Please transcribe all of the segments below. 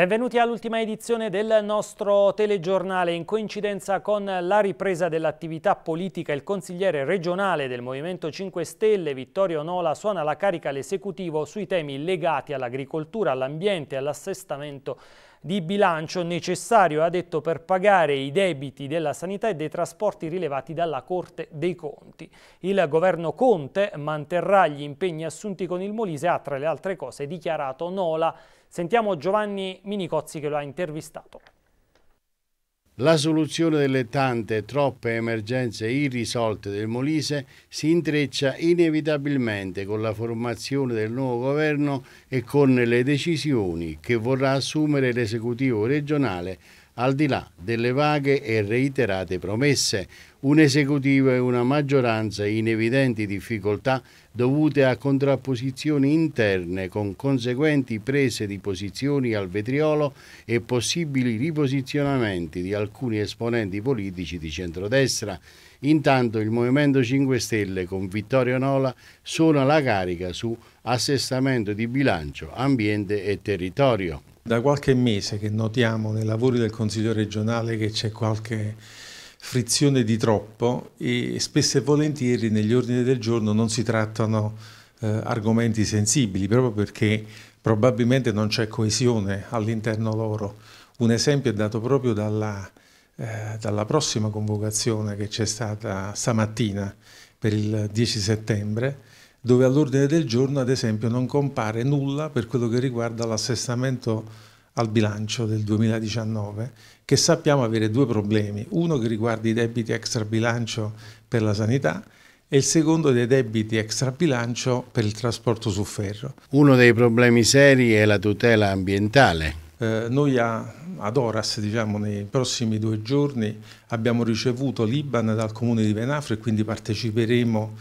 Benvenuti all'ultima edizione del nostro telegiornale. In coincidenza con la ripresa dell'attività politica, il consigliere regionale del Movimento 5 Stelle, Vittorio Nola, suona la carica all'esecutivo sui temi legati all'agricoltura, all'ambiente e all'assestamento di bilancio necessario, ha detto, per pagare i debiti della sanità e dei trasporti rilevati dalla Corte dei Conti. Il governo Conte manterrà gli impegni assunti con il Molise, ha tra le altre cose dichiarato Nola Sentiamo Giovanni Minicozzi che lo ha intervistato. La soluzione delle tante, troppe emergenze irrisolte del Molise si intreccia inevitabilmente con la formazione del nuovo governo e con le decisioni che vorrà assumere l'esecutivo regionale al di là delle vaghe e reiterate promesse, un esecutivo e una maggioranza in evidenti difficoltà dovute a contrapposizioni interne con conseguenti prese di posizioni al vetriolo e possibili riposizionamenti di alcuni esponenti politici di centrodestra. Intanto il Movimento 5 Stelle con Vittorio Nola suona la carica su assestamento di bilancio, ambiente e territorio. Da qualche mese che notiamo nei lavori del Consiglio regionale che c'è qualche frizione di troppo e spesso e volentieri negli ordini del giorno non si trattano eh, argomenti sensibili proprio perché probabilmente non c'è coesione all'interno loro. Un esempio è dato proprio dalla, eh, dalla prossima convocazione che c'è stata stamattina per il 10 settembre, dove all'ordine del giorno ad esempio non compare nulla per quello che riguarda l'assestamento al bilancio del 2019 che sappiamo avere due problemi, uno che riguarda i debiti extra bilancio per la sanità e il secondo dei debiti extra bilancio per il trasporto su ferro. Uno dei problemi seri è la tutela ambientale. Eh, noi a, ad Oras, diciamo, nei prossimi due giorni abbiamo ricevuto l'Iban dal comune di Venafro e quindi parteciperemo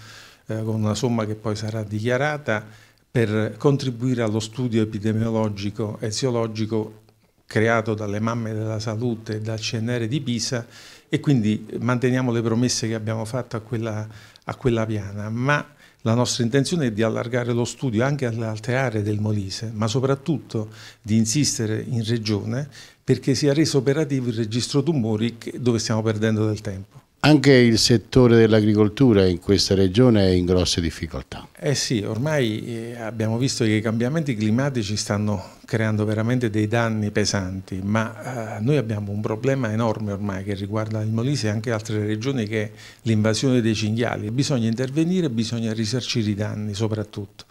eh, con una somma che poi sarà dichiarata per contribuire allo studio epidemiologico e eziologico creato dalle mamme della salute e dal CNR di Pisa e quindi manteniamo le promesse che abbiamo fatto a quella, a quella piana, ma la nostra intenzione è di allargare lo studio anche alle altre aree del Molise, ma soprattutto di insistere in regione perché sia reso operativo il registro tumori dove stiamo perdendo del tempo. Anche il settore dell'agricoltura in questa regione è in grosse difficoltà. Eh sì, ormai eh, abbiamo visto che i cambiamenti climatici stanno creando veramente dei danni pesanti, ma eh, noi abbiamo un problema enorme ormai che riguarda il Molise e anche altre regioni che è l'invasione dei cinghiali. Bisogna intervenire, bisogna risarcire i danni soprattutto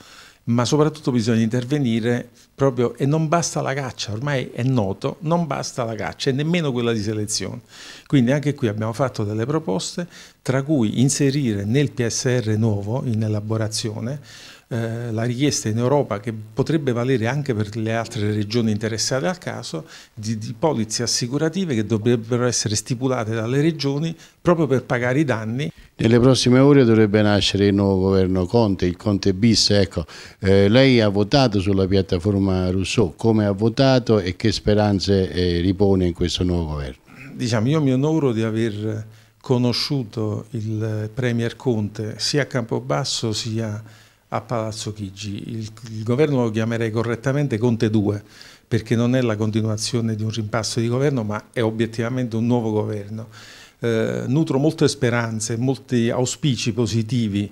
ma soprattutto bisogna intervenire proprio, e non basta la caccia, ormai è noto, non basta la caccia e nemmeno quella di selezione. Quindi anche qui abbiamo fatto delle proposte, tra cui inserire nel PSR nuovo, in elaborazione, eh, la richiesta in Europa, che potrebbe valere anche per le altre regioni interessate al caso, di, di polizze assicurative che dovrebbero essere stipulate dalle regioni proprio per pagare i danni. Nelle prossime ore dovrebbe nascere il nuovo governo Conte, il Conte bis. Ecco. Eh, lei ha votato sulla piattaforma Rousseau, come ha votato e che speranze eh, ripone in questo nuovo governo? Diciamo, io mi onoro di aver conosciuto il eh, Premier Conte sia a Campobasso sia a a Palazzo Chigi. Il, il governo lo chiamerei correttamente Conte 2, perché non è la continuazione di un rimpasto di governo, ma è obiettivamente un nuovo governo. Eh, nutro molte speranze, molti auspici positivi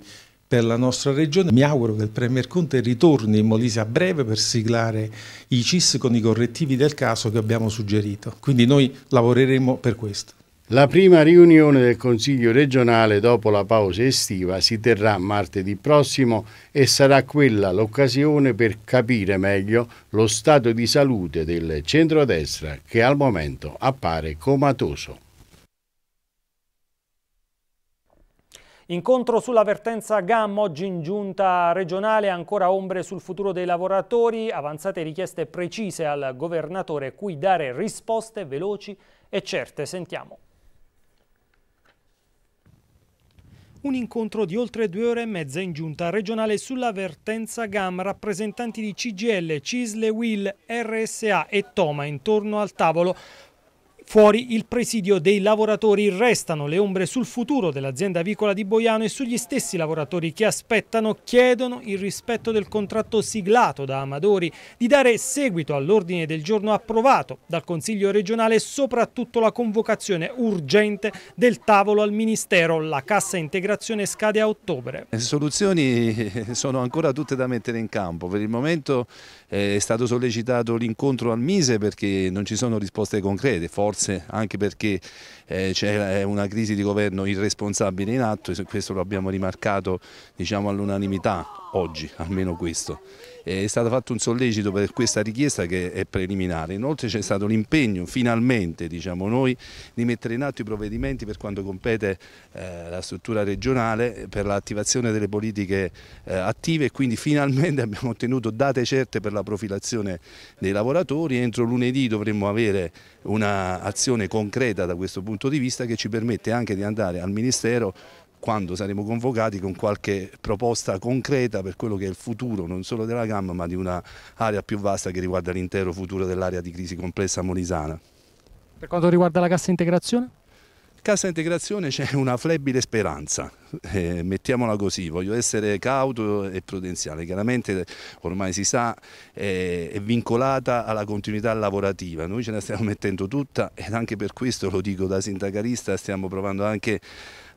per la nostra regione. Mi auguro che il Premier Conte ritorni in Molise a breve per siglare i CIS con i correttivi del caso che abbiamo suggerito. Quindi noi lavoreremo per questo. La prima riunione del Consiglio regionale dopo la pausa estiva si terrà martedì prossimo e sarà quella l'occasione per capire meglio lo stato di salute del centrodestra che al momento appare comatoso. Incontro sulla vertenza GAM, oggi in giunta regionale, ancora ombre sul futuro dei lavoratori, avanzate richieste precise al governatore cui dare risposte veloci e certe. Sentiamo. Un incontro di oltre due ore e mezza in giunta regionale sulla vertenza GAM, rappresentanti di CGL, CISLE, WIL, RSA e Toma intorno al tavolo Fuori il presidio dei lavoratori restano le ombre sul futuro dell'azienda avicola di Boiano e sugli stessi lavoratori che aspettano, chiedono il rispetto del contratto siglato da Amadori, di dare seguito all'ordine del giorno approvato dal Consiglio regionale e soprattutto la convocazione urgente del tavolo al Ministero. La cassa integrazione scade a ottobre. Le soluzioni sono ancora tutte da mettere in campo. Per il momento eh, è stato sollecitato l'incontro al Mise perché non ci sono risposte concrete, forse forse anche perché eh, c'è eh, una crisi di governo irresponsabile in atto e questo lo abbiamo rimarcato diciamo, all'unanimità oggi, almeno questo è stato fatto un sollecito per questa richiesta che è preliminare, inoltre c'è stato l'impegno finalmente diciamo noi di mettere in atto i provvedimenti per quanto compete eh, la struttura regionale per l'attivazione delle politiche eh, attive e quindi finalmente abbiamo ottenuto date certe per la profilazione dei lavoratori, entro lunedì dovremmo avere un'azione concreta da questo punto di vista che ci permette anche di andare al Ministero quando saremo convocati con qualche proposta concreta per quello che è il futuro non solo della gamma ma di un'area più vasta che riguarda l'intero futuro dell'area di crisi complessa molisana. Per quanto riguarda la cassa integrazione? Cassa integrazione c'è una flebile speranza, eh, mettiamola così, voglio essere cauto e prudenziale, chiaramente ormai si sa eh, è vincolata alla continuità lavorativa, noi ce la stiamo mettendo tutta ed anche per questo lo dico da sindacalista stiamo provando anche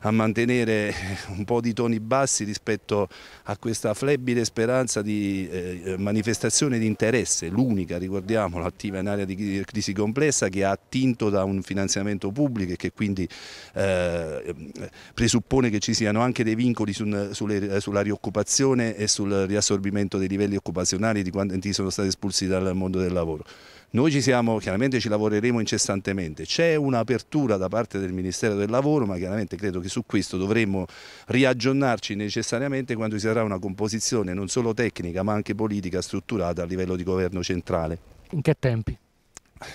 a mantenere eh, un po' di toni bassi rispetto a questa flebile speranza di eh, manifestazione di interesse, l'unica, ricordiamolo, attiva in area di crisi complessa che ha attinto da un finanziamento pubblico e che quindi eh, ehm, presuppone che ci sia impongono anche dei vincoli sul, sulle, sulla rioccupazione e sul riassorbimento dei livelli occupazionali di quanti sono stati espulsi dal mondo del lavoro. Noi ci siamo, chiaramente ci lavoreremo incessantemente, c'è un'apertura da parte del Ministero del Lavoro, ma chiaramente credo che su questo dovremmo riaggiornarci necessariamente quando ci sarà una composizione non solo tecnica ma anche politica strutturata a livello di governo centrale. In che tempi?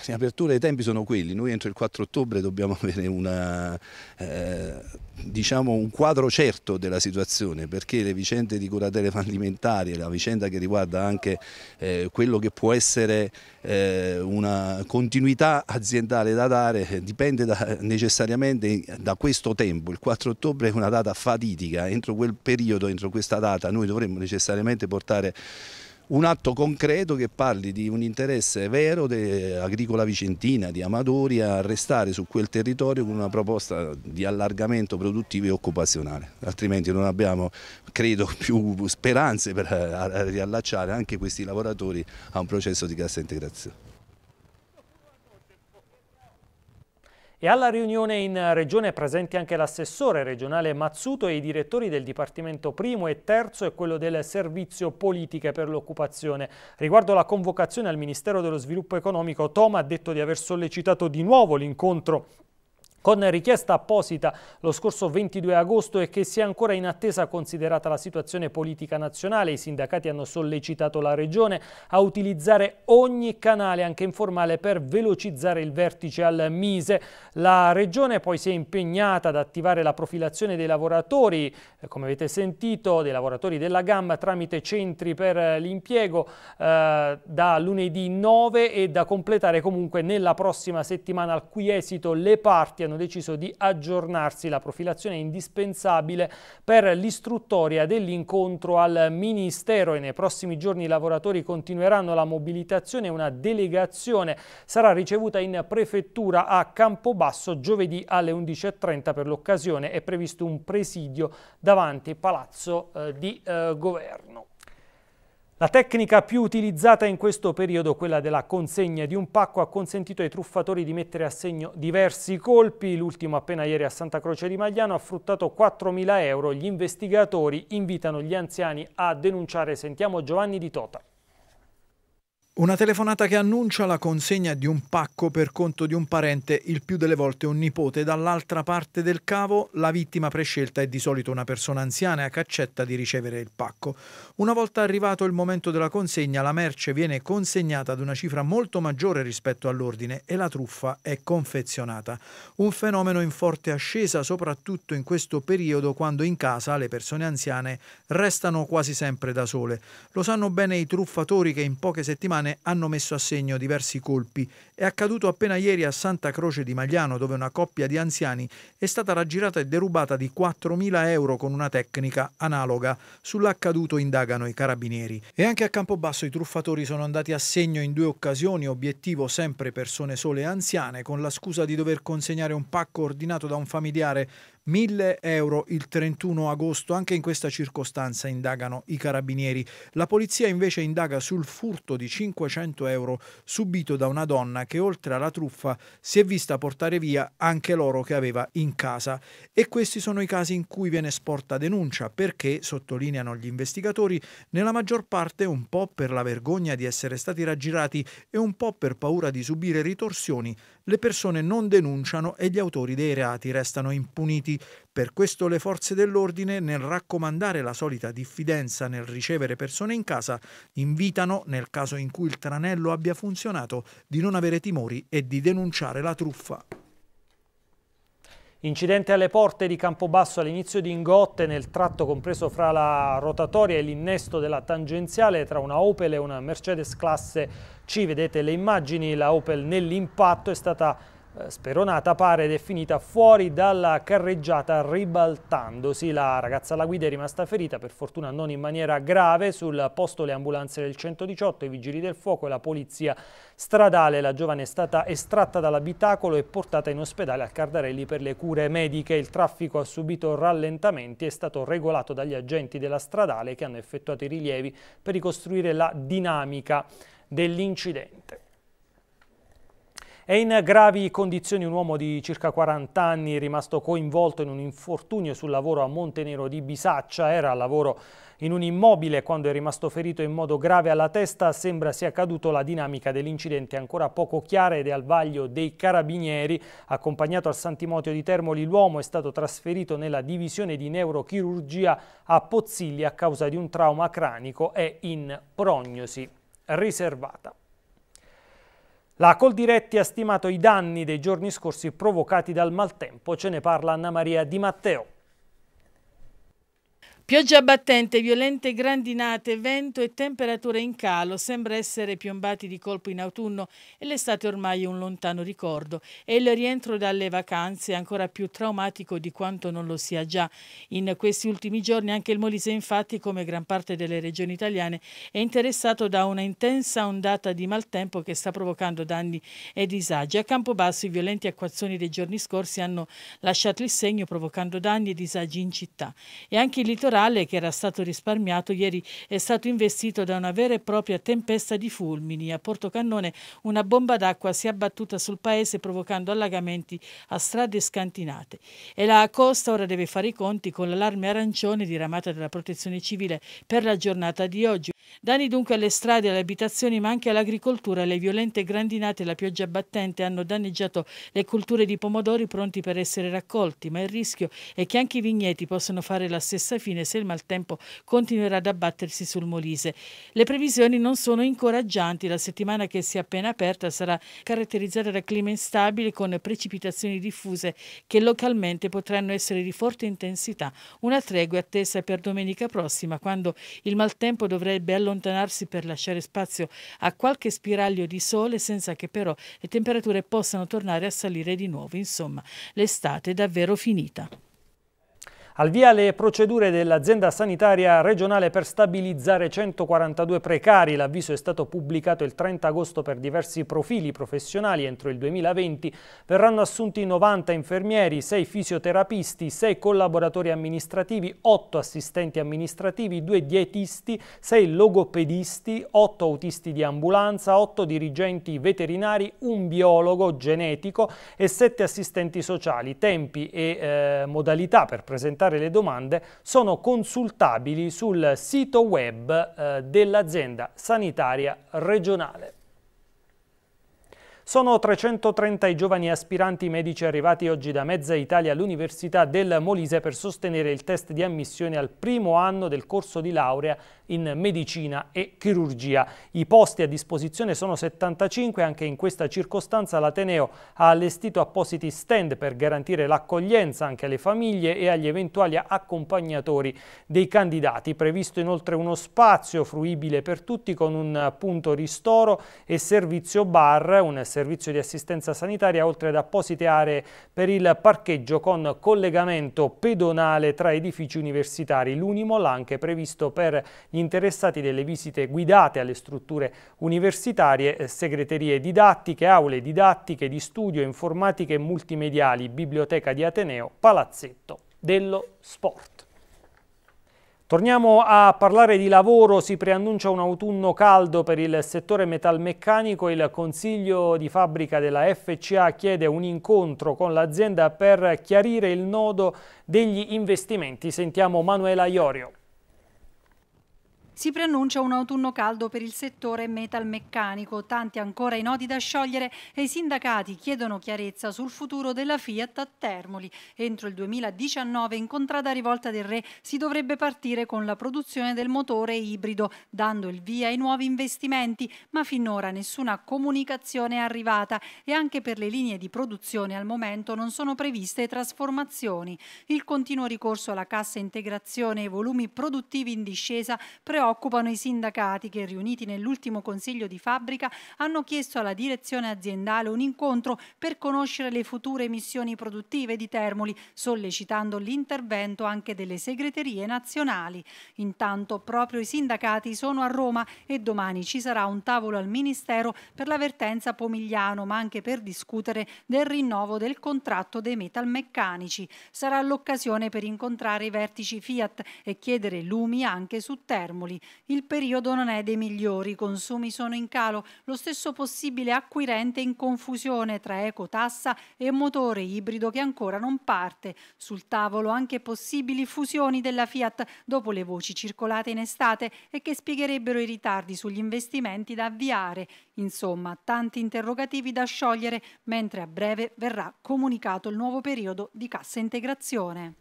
in apertura dei tempi sono quelli, noi entro il 4 ottobre dobbiamo avere una, eh, diciamo un quadro certo della situazione perché le vicende di curatele fallimentari, la vicenda che riguarda anche eh, quello che può essere eh, una continuità aziendale da dare eh, dipende da, necessariamente da questo tempo, il 4 ottobre è una data fatidica, entro quel periodo, entro questa data noi dovremmo necessariamente portare un atto concreto che parli di un interesse vero dell'agricola vicentina, di Amatori, a restare su quel territorio con una proposta di allargamento produttivo e occupazionale, altrimenti non abbiamo, credo, più speranze per eh, riallacciare anche questi lavoratori a un processo di cassa integrazione. E alla riunione in regione presenti anche l'assessore regionale Mazzuto e i direttori del Dipartimento primo e terzo e quello del Servizio Politiche per l'Occupazione. Riguardo alla convocazione al Ministero dello Sviluppo Economico, Toma ha detto di aver sollecitato di nuovo l'incontro con richiesta apposita lo scorso 22 agosto e che sia ancora in attesa considerata la situazione politica nazionale. I sindacati hanno sollecitato la Regione a utilizzare ogni canale, anche informale, per velocizzare il vertice al Mise. La Regione poi si è impegnata ad attivare la profilazione dei lavoratori, eh, come avete sentito, dei lavoratori della gamma tramite centri per eh, l'impiego eh, da lunedì 9 e da completare comunque nella prossima settimana al cui esito le parti hanno hanno deciso di aggiornarsi. La profilazione è indispensabile per l'istruttoria dell'incontro al Ministero e nei prossimi giorni i lavoratori continueranno la mobilitazione. Una delegazione sarà ricevuta in prefettura a Campobasso giovedì alle 11.30 per l'occasione. È previsto un presidio davanti Palazzo eh, di eh, Governo. La tecnica più utilizzata in questo periodo, quella della consegna di un pacco, ha consentito ai truffatori di mettere a segno diversi colpi. L'ultimo appena ieri a Santa Croce di Magliano ha fruttato 4.000 euro. Gli investigatori invitano gli anziani a denunciare. Sentiamo Giovanni Di Tota. Una telefonata che annuncia la consegna di un pacco per conto di un parente, il più delle volte un nipote, dall'altra parte del cavo la vittima prescelta è di solito una persona anziana che accetta di ricevere il pacco. Una volta arrivato il momento della consegna la merce viene consegnata ad una cifra molto maggiore rispetto all'ordine e la truffa è confezionata. Un fenomeno in forte ascesa soprattutto in questo periodo quando in casa le persone anziane restano quasi sempre da sole. Lo sanno bene i truffatori che in poche settimane italiane hanno messo a segno diversi colpi. È accaduto appena ieri a Santa Croce di Magliano, dove una coppia di anziani è stata raggirata e derubata di 4.000 euro con una tecnica analoga. Sull'accaduto indagano i carabinieri. E anche a Campobasso i truffatori sono andati a segno in due occasioni, obiettivo sempre persone sole e anziane, con la scusa di dover consegnare un pacco ordinato da un familiare 1000 euro il 31 agosto, anche in questa circostanza indagano i carabinieri. La polizia invece indaga sul furto di 500 euro subito da una donna che oltre alla truffa si è vista portare via anche l'oro che aveva in casa. E questi sono i casi in cui viene sporta denuncia perché, sottolineano gli investigatori, nella maggior parte un po' per la vergogna di essere stati raggirati e un po' per paura di subire ritorsioni, le persone non denunciano e gli autori dei reati restano impuniti. Per questo le forze dell'ordine, nel raccomandare la solita diffidenza nel ricevere persone in casa, invitano, nel caso in cui il tranello abbia funzionato, di non avere timori e di denunciare la truffa. Incidente alle porte di Campobasso all'inizio di Ingotte nel tratto compreso fra la rotatoria e l'innesto della tangenziale tra una Opel e una Mercedes classe C. Vedete le immagini, la Opel nell'impatto è stata eh, speronata pare ed è finita fuori dalla carreggiata ribaltandosi. La ragazza alla guida è rimasta ferita, per fortuna non in maniera grave. Sul posto le ambulanze del 118, i vigili del fuoco e la polizia stradale. La giovane è stata estratta dall'abitacolo e portata in ospedale a Cardarelli per le cure mediche. Il traffico ha subito rallentamenti e è stato regolato dagli agenti della stradale che hanno effettuato i rilievi per ricostruire la dinamica dell'incidente. È in gravi condizioni un uomo di circa 40 anni rimasto coinvolto in un infortunio sul lavoro a Montenero di Bisaccia. Era al lavoro in un immobile quando è rimasto ferito in modo grave alla testa. Sembra sia caduto la dinamica dell'incidente ancora poco chiara ed è al vaglio dei carabinieri. Accompagnato al Santimotio di Termoli, l'uomo è stato trasferito nella divisione di neurochirurgia a Pozziglia a causa di un trauma cranico e in prognosi riservata. La Coldiretti ha stimato i danni dei giorni scorsi provocati dal maltempo, ce ne parla Anna Maria Di Matteo. Pioggia battente, violente grandinate, vento e temperature in calo sembra essere piombati di colpo in autunno e l'estate ormai è un lontano ricordo e il rientro dalle vacanze è ancora più traumatico di quanto non lo sia già. In questi ultimi giorni anche il Molise infatti, come gran parte delle regioni italiane, è interessato da una intensa ondata di maltempo che sta provocando danni e disagi. A Campobasso i violenti acquazzoni dei giorni scorsi hanno lasciato il segno provocando danni e disagi in città e anche il litorale litorale che era stato risparmiato ieri è stato investito da una vera e propria tempesta di fulmini. A Portocannone una bomba d'acqua si è abbattuta sul paese provocando allagamenti a strade scantinate. E la costa ora deve fare i conti con l'allarme arancione diramata dalla protezione civile per la giornata di oggi. Danni dunque alle strade, alle abitazioni, ma anche all'agricoltura. Le violente grandinate e la pioggia battente hanno danneggiato le culture di pomodori pronti per essere raccolti, ma il rischio è che anche i vigneti possano fare la stessa fine se il maltempo continuerà ad abbattersi sul Molise. Le previsioni non sono incoraggianti. La settimana che si è appena aperta sarà caratterizzata da clima instabile con precipitazioni diffuse che localmente potranno essere di forte intensità. Una tregua è attesa per domenica prossima, quando il maltempo dovrebbe allontanarsi allontanarsi per lasciare spazio a qualche spiraglio di sole senza che però le temperature possano tornare a salire di nuovo. Insomma, l'estate è davvero finita. Al via le procedure dell'azienda sanitaria regionale per stabilizzare 142 precari. L'avviso è stato pubblicato il 30 agosto per diversi profili professionali. Entro il 2020 verranno assunti 90 infermieri, 6 fisioterapisti, 6 collaboratori amministrativi, 8 assistenti amministrativi, 2 dietisti, 6 logopedisti, 8 autisti di ambulanza, 8 dirigenti veterinari, un biologo genetico e 7 assistenti sociali. Tempi e eh, modalità per presentare presentare le domande sono consultabili sul sito web eh, dell'azienda sanitaria regionale. Sono 330 i giovani aspiranti medici arrivati oggi da mezza Italia all'Università del Molise per sostenere il test di ammissione al primo anno del corso di laurea in medicina e chirurgia. I posti a disposizione sono 75, anche in questa circostanza l'Ateneo ha allestito appositi stand per garantire l'accoglienza anche alle famiglie e agli eventuali accompagnatori dei candidati. Previsto inoltre uno spazio fruibile per tutti con un punto ristoro e servizio bar, un servizio di assistenza sanitaria, oltre ad apposite aree per il parcheggio con collegamento pedonale tra edifici universitari. L'Unimol ha anche previsto per gli interessati delle visite guidate alle strutture universitarie, eh, segreterie didattiche, aule didattiche di studio, informatiche e multimediali, biblioteca di Ateneo, palazzetto dello sport. Torniamo a parlare di lavoro, si preannuncia un autunno caldo per il settore metalmeccanico, il consiglio di fabbrica della FCA chiede un incontro con l'azienda per chiarire il nodo degli investimenti. Sentiamo Manuela Iorio. Si preannuncia un autunno caldo per il settore metalmeccanico, tanti ancora i nodi da sciogliere e i sindacati chiedono chiarezza sul futuro della Fiat a Termoli. Entro il 2019 in contrada rivolta del Re si dovrebbe partire con la produzione del motore ibrido, dando il via ai nuovi investimenti, ma finora nessuna comunicazione è arrivata e anche per le linee di produzione al momento non sono previste trasformazioni. Il continuo ricorso alla cassa integrazione e volumi produttivi in discesa preoccupano preoccupano i sindacati che, riuniti nell'ultimo consiglio di fabbrica, hanno chiesto alla direzione aziendale un incontro per conoscere le future missioni produttive di Termoli, sollecitando l'intervento anche delle segreterie nazionali. Intanto proprio i sindacati sono a Roma e domani ci sarà un tavolo al Ministero per la vertenza Pomigliano, ma anche per discutere del rinnovo del contratto dei metalmeccanici. Sarà l'occasione per incontrare i vertici Fiat e chiedere lumi anche su Termoli nazionali. Il periodo non è dei migliori, i consumi sono in calo, lo stesso possibile acquirente in confusione tra ecotassa e motore ibrido che ancora non parte. Sul tavolo anche possibili fusioni della Fiat dopo le voci circolate in estate e che spiegherebbero i ritardi sugli investimenti da avviare. Insomma, tanti interrogativi da sciogliere, mentre a breve verrà comunicato il nuovo periodo di cassa integrazione.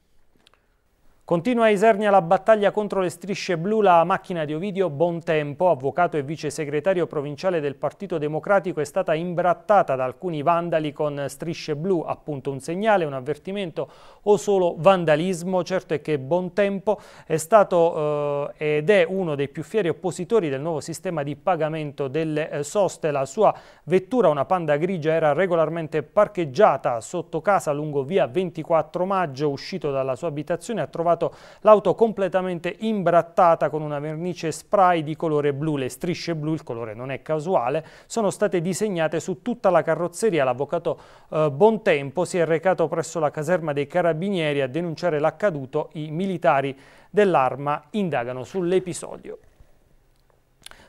Continua Isernia la battaglia contro le strisce blu la macchina di Ovidio Bontempo, avvocato e vice segretario provinciale del Partito Democratico, è stata imbrattata da alcuni vandali con strisce blu, appunto un segnale, un avvertimento o solo vandalismo. Certo è che Bontempo è stato eh, ed è uno dei più fieri oppositori del nuovo sistema di pagamento delle eh, soste. La sua vettura, una panda grigia, era regolarmente parcheggiata sotto casa lungo via 24 maggio, uscito dalla sua abitazione ha trovato trovato l'auto completamente imbrattata con una vernice spray di colore blu. Le strisce blu, il colore non è casuale, sono state disegnate su tutta la carrozzeria. L'avvocato eh, Bontempo si è recato presso la caserma dei Carabinieri a denunciare l'accaduto. I militari dell'arma indagano sull'episodio.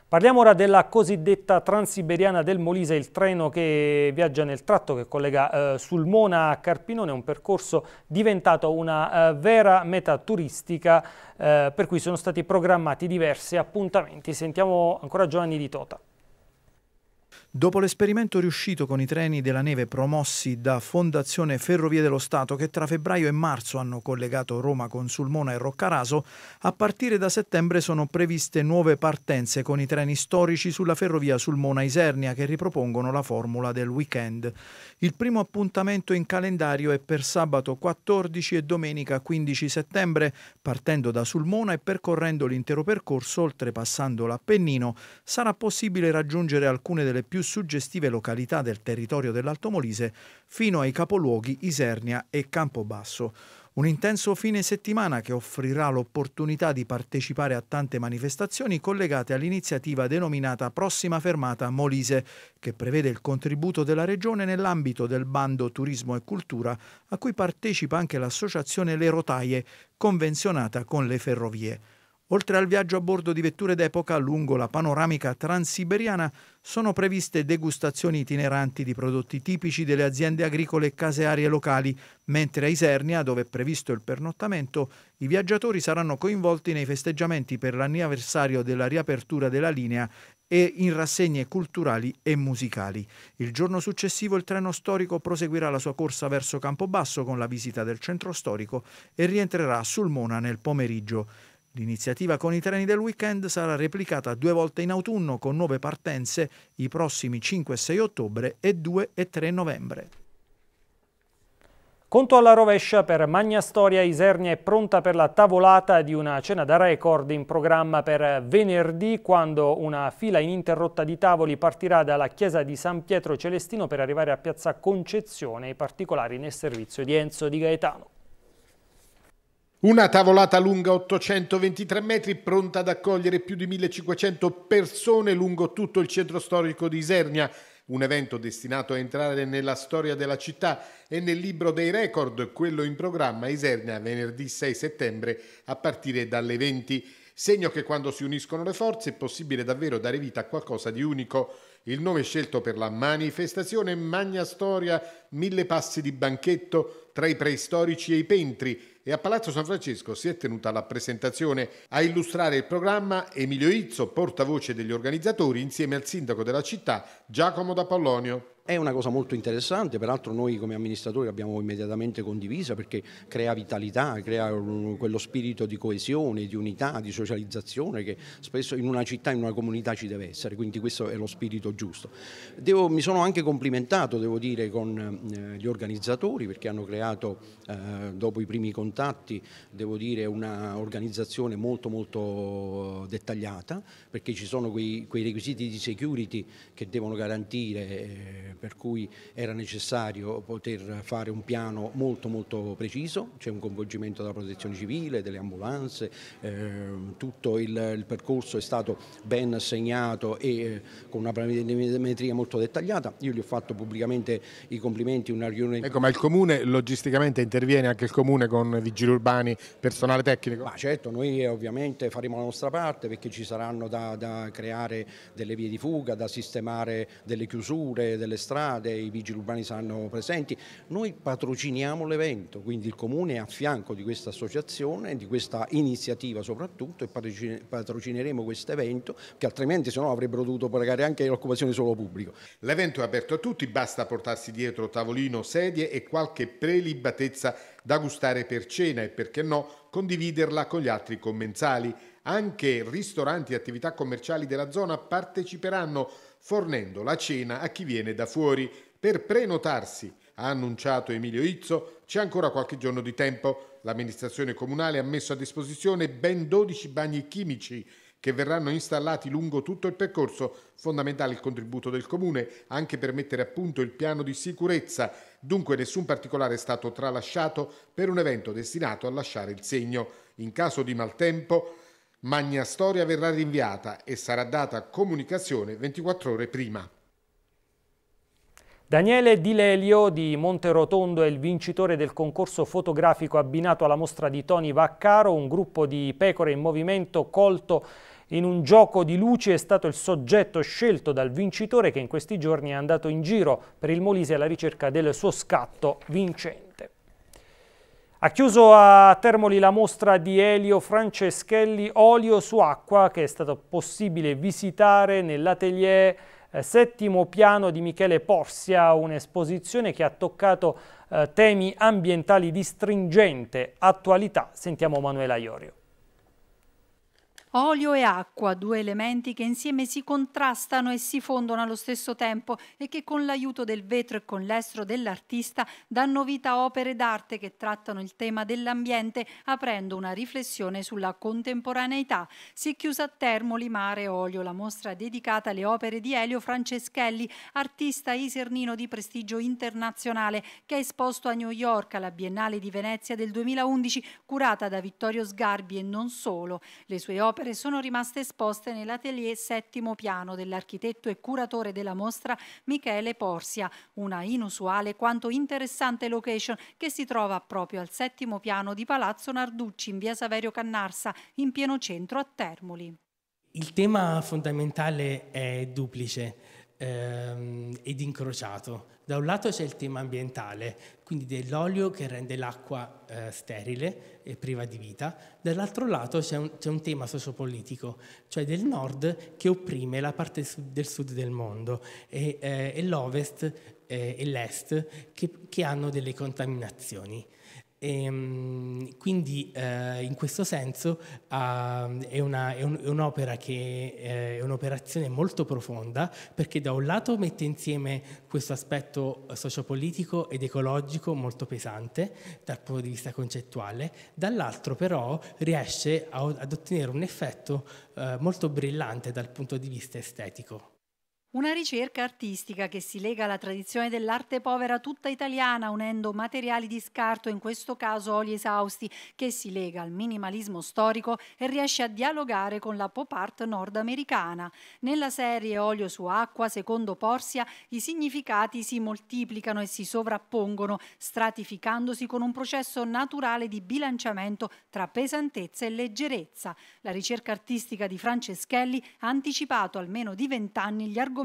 Parliamo ora della cosiddetta Transiberiana del Molise, il treno che viaggia nel tratto che collega eh, Sulmona a Carpinone, un percorso diventato una eh, vera meta turistica eh, per cui sono stati programmati diversi appuntamenti. Sentiamo ancora Giovanni Di Tota. Dopo l'esperimento riuscito con i treni della neve promossi da Fondazione Ferrovie dello Stato che tra febbraio e marzo hanno collegato Roma con Sulmona e Roccaraso, a partire da settembre sono previste nuove partenze con i treni storici sulla ferrovia Sulmona-Isernia che ripropongono la formula del weekend. Il primo appuntamento in calendario è per sabato 14 e domenica 15 settembre, partendo da Sulmona e percorrendo l'intero percorso oltrepassando l'Appennino, sarà possibile raggiungere alcune delle più suggestive località del territorio dell'Alto Molise fino ai capoluoghi Isernia e Campobasso. Un intenso fine settimana che offrirà l'opportunità di partecipare a tante manifestazioni collegate all'iniziativa denominata Prossima Fermata Molise, che prevede il contributo della Regione nell'ambito del bando Turismo e Cultura, a cui partecipa anche l'associazione Le Rotaie, convenzionata con le ferrovie. Oltre al viaggio a bordo di vetture d'epoca lungo la panoramica transiberiana, sono previste degustazioni itineranti di prodotti tipici delle aziende agricole e casearie locali, mentre a Isernia, dove è previsto il pernottamento, i viaggiatori saranno coinvolti nei festeggiamenti per l'anniversario della riapertura della linea e in rassegne culturali e musicali. Il giorno successivo il treno storico proseguirà la sua corsa verso Campobasso con la visita del centro storico e rientrerà sul Mona nel pomeriggio. L'iniziativa con i treni del weekend sarà replicata due volte in autunno con nuove partenze i prossimi 5 e 6 ottobre e 2 e 3 novembre. Conto alla rovescia per Magna Storia Isernia è pronta per la tavolata di una cena da record in programma per venerdì quando una fila ininterrotta di tavoli partirà dalla chiesa di San Pietro Celestino per arrivare a Piazza Concezione, i particolari nel servizio di Enzo Di Gaetano. Una tavolata lunga 823 metri pronta ad accogliere più di 1500 persone lungo tutto il centro storico di Isernia, un evento destinato a entrare nella storia della città e nel libro dei record, quello in programma Isernia venerdì 6 settembre a partire dalle 20. Segno che quando si uniscono le forze è possibile davvero dare vita a qualcosa di unico. Il nome scelto per la manifestazione Magna Storia, mille passi di banchetto tra i preistorici e i pentri, e a Palazzo San Francesco si è tenuta la presentazione. A illustrare il programma Emilio Izzo, portavoce degli organizzatori, insieme al sindaco della città Giacomo da Pollonio. È una cosa molto interessante, peraltro noi come amministratori l'abbiamo immediatamente condivisa perché crea vitalità, crea quello spirito di coesione, di unità, di socializzazione che spesso in una città, in una comunità ci deve essere, quindi questo è lo spirito giusto. Devo, mi sono anche complimentato, devo dire, con eh, gli organizzatori perché hanno creato, eh, dopo i primi contatti, devo dire, un'organizzazione molto molto dettagliata perché ci sono quei, quei requisiti di security che devono garantire eh, per cui era necessario poter fare un piano molto molto preciso, c'è un coinvolgimento della protezione civile, delle ambulanze, eh, tutto il, il, percorso è stato ben segnato e eh, con una parametria molto dettagliata, io gli ho fatto pubblicamente i complimenti, una riunione... Ecco, ma il Comune logisticamente interviene anche il Comune con vigili urbani, personale tecnico? Ma certo, noi ovviamente faremo la nostra parte perché ci saranno da, da creare delle vie di fuga, da sistemare delle chiusure, delle strade, strade, i vigili urbani saranno presenti. Noi patrociniamo l'evento, quindi il comune è a fianco di questa associazione, di questa iniziativa soprattutto e patrocineremo questo evento che altrimenti se no avrebbero dovuto pagare anche l'occupazione solo pubblico. L'evento è aperto a tutti, basta portarsi dietro tavolino, sedie e qualche prelibatezza da gustare per cena e perché no condividerla con gli altri commensali. Anche ristoranti e attività commerciali della zona parteciperanno fornendo la cena a chi viene da fuori. Per prenotarsi, ha annunciato Emilio Izzo, c'è ancora qualche giorno di tempo. L'amministrazione comunale ha messo a disposizione ben 12 bagni chimici che verranno installati lungo tutto il percorso. Fondamentale il contributo del Comune anche per mettere a punto il piano di sicurezza. Dunque nessun particolare è stato tralasciato per un evento destinato a lasciare il segno. In caso di maltempo Magna Storia verrà rinviata e sarà data comunicazione 24 ore prima. Daniele Di Lelio di Monterotondo è il vincitore del concorso fotografico abbinato alla mostra di Tony Vaccaro, un gruppo di pecore in movimento colto in un gioco di luci è stato il soggetto scelto dal vincitore che in questi giorni è andato in giro per il Molise alla ricerca del suo scatto vincente. Ha chiuso a Termoli la mostra di Elio Franceschelli Olio su acqua che è stato possibile visitare nell'atelier eh, settimo piano di Michele Porsia, un'esposizione che ha toccato eh, temi ambientali di stringente attualità. Sentiamo Manuela Iorio. Olio e acqua, due elementi che insieme si contrastano e si fondono allo stesso tempo e che con l'aiuto del vetro e con l'estro dell'artista danno vita a opere d'arte che trattano il tema dell'ambiente, aprendo una riflessione sulla contemporaneità. Si è chiusa a Termoli Mare Olio, la mostra dedicata alle opere di Elio Franceschelli, artista isernino di prestigio internazionale, che ha esposto a New York alla Biennale di Venezia del 2011, curata da Vittorio Sgarbi e non solo. Le sue opere opere sono rimaste esposte nell'atelier settimo piano dell'architetto e curatore della mostra Michele Porsia, una inusuale quanto interessante location che si trova proprio al settimo piano di Palazzo Narducci in via Saverio Cannarsa, in pieno centro a Termoli. Il tema fondamentale è duplice ehm, ed incrociato da un lato c'è il tema ambientale, quindi dell'olio che rende l'acqua eh, sterile e priva di vita, dall'altro lato c'è un, un, tema sociopolitico, cioè del nord che opprime la parte sud, del sud del mondo e, eh, l'ovest eh, e l'est che, che hanno delle contaminazioni. E, ehm, quindi eh, in questo senso eh, è, una, è, un, è, un'opera che eh, è un'operazione molto profonda perché da un lato mette insieme questo aspetto sociopolitico ed ecologico molto pesante dal punto di vista concettuale, dall'altro però riesce a, ad ottenere un effetto eh, molto brillante dal punto di vista estetico. Una ricerca artistica che si lega alla tradizione dell'arte povera tutta italiana, unendo materiali di scarto, in questo caso oli esausti, che si lega al minimalismo storico e riesce a dialogare con la pop art nordamericana. Nella serie Olio su acqua, secondo Porsia, i significati si moltiplicano e si sovrappongono, stratificandosi con un processo naturale di bilanciamento tra pesantezza e leggerezza. La ricerca artistica di Franceschelli ha anticipato almeno di vent'anni gli argomenti